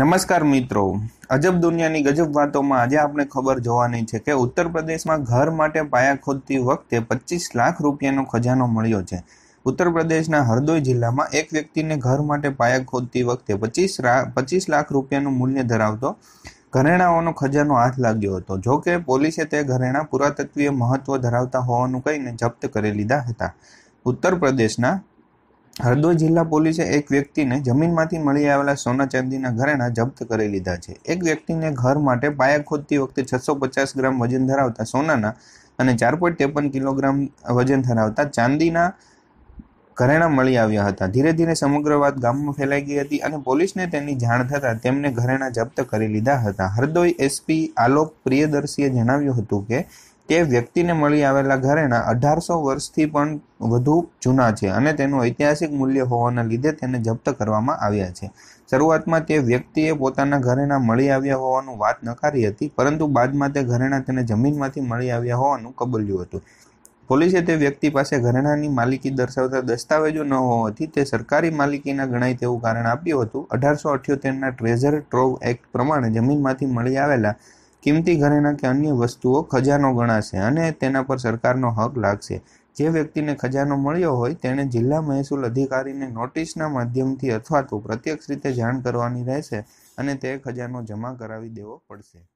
નમસ્કાર મિત્રો અજબ દુનિયાની ગજબ વાતોમાં આજે આપણે ખબર જોવાની છે કે ઉત્તર પ્રદેશમાં ઘર માટે પાયા ખોદતી વખતે પચીસ લાખ રૂપિયાનો ખજાનો મળ્યો છે ઉત્તર પ્રદેશના હરદોઈ જિલ્લામાં એક વ્યક્તિને ઘર માટે પાયા ખોદતી વખતે પચીસ પચીસ લાખ રૂપિયાનું મૂલ્ય ધરાવતો ઘરેણાઓનો ખજાનો હાથ લાગ્યો હતો જો કે પોલીસે તે ઘરેણા પુરાતત્વીય મહત્વ ધરાવતા હોવાનું કહીને જપ્ત કરી લીધા હતા ઉત્તર પ્રદેશના હરદોઈ જિલ્લા પોલીસે એક વ્યક્તિને જમીનમાંથી મળી આવેલા સોના ચાંદીના ઘરેણા જપ્ત કરી લીધા છે એક વ્યક્તિને ઘર માટે પાયા ખોદતી વખતે છસો પચાસ ગ્રામ વજન ધરાવતા સોનાના અને ચાર પોઈન્ટ ત્રેપન કિલોગ્રામ વજન ધરાવતા ચાંદીના ઘરેણા મળી આવ્યા હતા ધીરે ધીરે સમગ્ર વાત ગામમાં ફેલાઈ ગઈ હતી અને પોલીસને તેની જાણ થતા તેમને ઘરેણા જપ્ત કરી લીધા હતા હરદોઈ એસપી આલોક પ્રિયદર્શીએ જણાવ્યું હતું કે તે વ્યક્તિને મળી આવેલા ઘરેણા અઢારસો વર્ષથી પણ વધુ જૂના છે અને તેનું ઐતિહાસિક મૂલ્ય હોવાના લીધે તેને જપ્ત કરવામાં આવ્યા છે શરૂઆતમાં તે વ્યક્તિએ પોતાના ઘરેણા મળી આવ્યા હોવાનું વાત નકારી હતી પરંતુ બાદમાં તે ઘરેણા તેને જમીનમાંથી મળી આવ્યા હોવાનું કબૂલ્યું હતું પોલીસે તે વ્યક્તિ પાસે ઘરેણાની માલિકી દર્શાવતા દસ્તાવેજો ન હોવાથી તે સરકારી માલિકીના ગણાય તેવું કારણ આપ્યું હતું અઢારસો અઠ્યોતેરના ટ્રેઝર ટ્રોવ એક્ટ પ્રમાણે જમીનમાંથી મળી આવેલા કિંમતી ઘરેણાં કે અન્ય વસ્તુઓ ખજાનો ગણાશે અને તેના પર સરકારનો હક લાગશે જે વ્યક્તિને ખજાનો મળ્યો હોય તેણે જિલ્લા મહેસૂલ અધિકારીને નોટિસના માધ્યમથી અથવા તો પ્રત્યક્ષ રીતે જાણ કરવાની રહેશે અને તે ખજાનો જમા કરાવી દેવો પડશે